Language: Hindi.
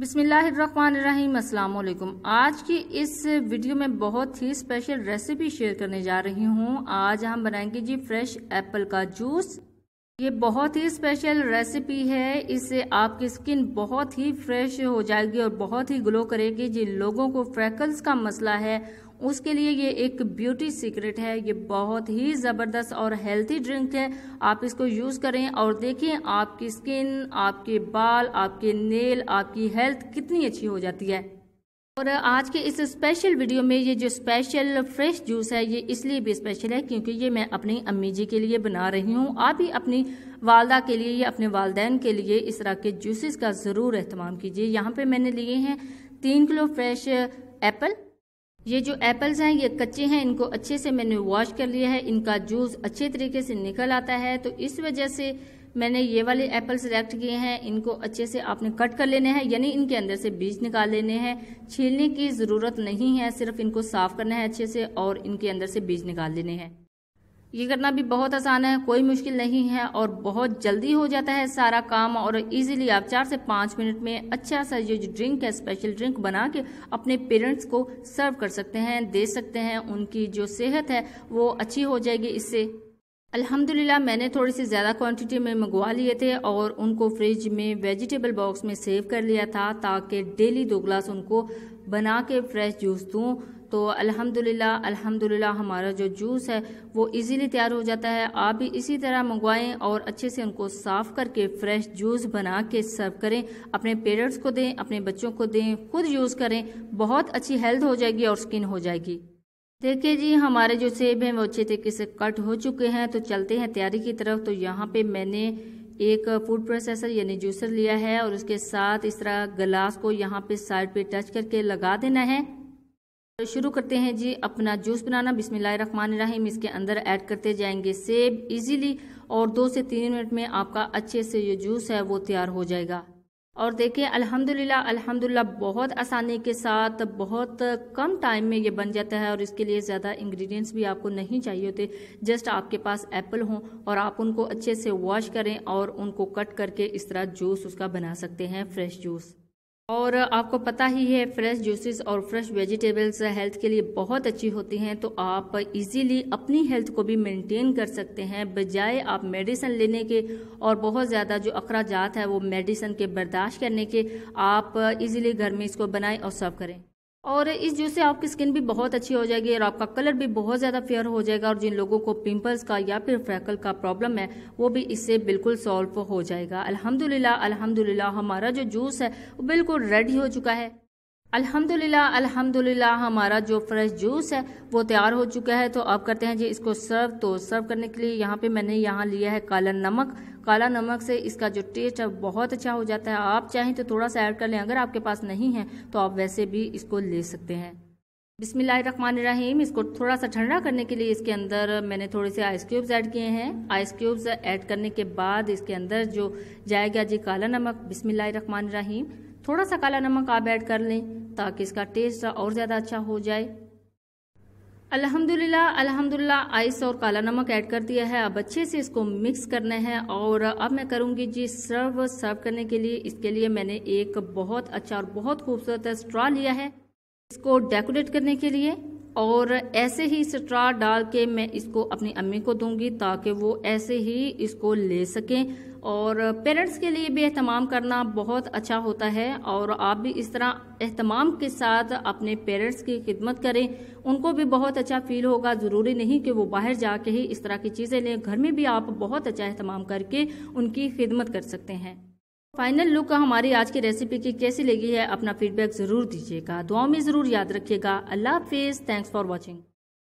बिसमीम् अल्लाम आज की इस वीडियो में बहुत ही स्पेशल रेसिपी शेयर करने जा रही हूँ आज हम बनाएंगे जी फ्रेश एप्पल का जूस ये बहुत ही स्पेशल रेसिपी है इससे आपकी स्किन बहुत ही फ्रेश हो जाएगी और बहुत ही ग्लो करेगी जिन लोगों को फ्रैकल्स का मसला है उसके लिए ये एक ब्यूटी सीक्रेट है ये बहुत ही ज़बरदस्त और हेल्थी ड्रिंक है आप इसको यूज़ करें और देखें आपकी स्किन आपके बाल आपके नेल आपकी हेल्थ कितनी अच्छी हो जाती है और आज के इस स्पेशल वीडियो में ये जो स्पेशल फ्रेश जूस है ये इसलिए भी स्पेशल है क्योंकि ये मैं अपनी अम्मी जी के लिए बना रही हूँ आप भी अपनी वालदा के लिए या अपने वालदेन के लिए इस तरह के जूसेस का ज़रूर अहतमाम कीजिए यहाँ पे मैंने लिए हैं तीन किलो फ्रेश एप्पल ये जो एप्पल्स हैं ये कच्चे हैं इनको अच्छे से मैंने वॉश कर लिया है इनका जूस अच्छे तरीके से निकल आता है तो इस वजह से मैंने ये वाले एप्पल सेलेक्ट किए हैं इनको अच्छे से आपने कट कर लेने हैं यानी इनके अंदर से बीज निकाल लेने हैं छीलने की ज़रूरत नहीं है सिर्फ इनको साफ़ करना है अच्छे से और इनके अंदर से बीज निकाल लेने हैं ये करना भी बहुत आसान है कोई मुश्किल नहीं है और बहुत जल्दी हो जाता है सारा काम और इजीली आप चार से पाँच मिनट में अच्छा सा ये जो ड्रिंक है स्पेशल ड्रिंक बना के अपने पेरेंट्स को सर्व कर सकते हैं दे सकते हैं उनकी जो सेहत है वो अच्छी हो जाएगी इससे अल्हम्दुलिल्लाह मैंने थोड़ी सी ज़्यादा क्वांटिटी में मंगवा लिए थे और उनको फ्रिज में वेजिटेबल बॉक्स में सेव कर लिया था ताकि डेली दो ग्लास उनको बना के फ्रेश जूस दूँ तो अल्हम्दुलिल्लाह अल्हम्दुलिल्लाह हमारा जो जूस है वो इजीली तैयार हो जाता है आप भी इसी तरह मंगवाएं और अच्छे से उनको साफ़ करके फ्रेश जूस बना के सर्व करें अपने पेरेंट्स को दें अपने बच्चों को दें खुद यूज़ करें बहुत अच्छी हेल्थ हो जाएगी और स्किन हो जाएगी देखिए जी हमारे जो सेब हैं वो अच्छे तरीके से कट हो चुके हैं तो चलते हैं तैयारी की तरफ तो यहाँ पे मैंने एक फूड प्रोसेसर यानी जूसर लिया है और उसके साथ इस तरह गिलास को यहाँ पे साइड पे टच करके लगा देना है तो शुरू करते हैं जी अपना जूस बनाना रहीम इसके अंदर ऐड करते जाएंगे सेब इजीली और दो से तीन मिनट में आपका अच्छे से ये जूस है वो तैयार हो जाएगा और देखिए अल्हम्दुलिल्लाह अल्हम्दुलिल्लाह बहुत आसानी के साथ बहुत कम टाइम में ये बन जाता है और इसके लिए ज़्यादा इंग्रेडिएंट्स भी आपको नहीं चाहिए होते जस्ट आपके पास एप्पल हो और आप उनको अच्छे से वॉश करें और उनको कट करके इस तरह जूस उसका बना सकते हैं फ्रेश जूस और आपको पता ही है फ्रेश जूसेस और फ्रेश वेजिटेबल्स हेल्थ के लिए बहुत अच्छी होती हैं तो आप इजीली अपनी हेल्थ को भी मेंटेन कर सकते हैं बजाय आप मेडिसिन लेने के और बहुत ज़्यादा जो अखराजात है वो मेडिसिन के बर्दाश्त करने के आप इजीली घर में इसको बनाएं और सर्व करें और इस जूस से आपकी स्किन भी बहुत अच्छी हो जाएगी और आपका कलर भी बहुत ज़्यादा फेयर हो जाएगा और जिन लोगों को पिंपल्स का या फिर फ्रैकल का प्रॉब्लम है वो भी इससे बिल्कुल सॉल्व हो जाएगा अल्हम्दुलिल्लाह अल्हम्दुलिल्लाह हमारा जो जूस है वो बिल्कुल रेडी हो चुका है अल्हम्दुलिल्लाह अल्हम्दुलिल्लाह हमारा जो फ्रेश जूस है वो तैयार हो चुका है तो आप करते हैं जी इसको सर्व तो सर्व करने के लिए यहाँ पे मैंने यहाँ लिया है काला नमक काला नमक से इसका जो टेस्ट है बहुत अच्छा हो जाता है आप चाहें तो थोड़ा सा ऐड कर लें अगर आपके पास नहीं है तो आप वैसे भी इसको ले सकते हैं रहीम इसको थोड़ा सा ठंडा करने के लिए इसके अंदर मैंने थोड़े से आइस क्यूब्स ऐड किए हैं आइस क्यूब्स ऐड करने के बाद इसके अंदर जो जाएगा जी काला नमक रहीम थोड़ा सा काला नमक आप ऐड कर लें ताकि इसका टेस्ट और ज़्यादा अच्छा हो जाए अल्हम्दुलिल्लाह अल्हम्दुलिल्लाह आइस और काला नमक ऐड कर दिया है अब अच्छे से इसको मिक्स करना है और अब मैं करूंगी जी सर्व सर्व करने के लिए इसके लिए मैंने एक बहुत अच्छा और बहुत खूबसूरत स्ट्रॉ लिया है इसको डेकोरेट करने के लिए और ऐसे ही स्ट्रा डाल के मैं इसको अपनी अम्मी को दूंगी ताकि वो ऐसे ही इसको ले सकें और पेरेंट्स के लिए भी अहतमाम करना बहुत अच्छा होता है और आप भी इस तरह अहतमाम के साथ अपने पेरेंट्स की खिदमत करें उनको भी बहुत अच्छा फील होगा ज़रूरी नहीं कि वो बाहर जाके ही इस तरह की चीज़ें लें घर में भी आप बहुत अच्छा अहतमाम करके उनकी खिदमत कर सकते हैं फाइनल लुक हमारी आज की रेसिपी की कैसी लगी है अपना फीडबैक जरूर दीजिएगा दुआओं में जरूर याद रखिएगा अल्लाह हाफिज थैंक्स फॉर वॉचिंग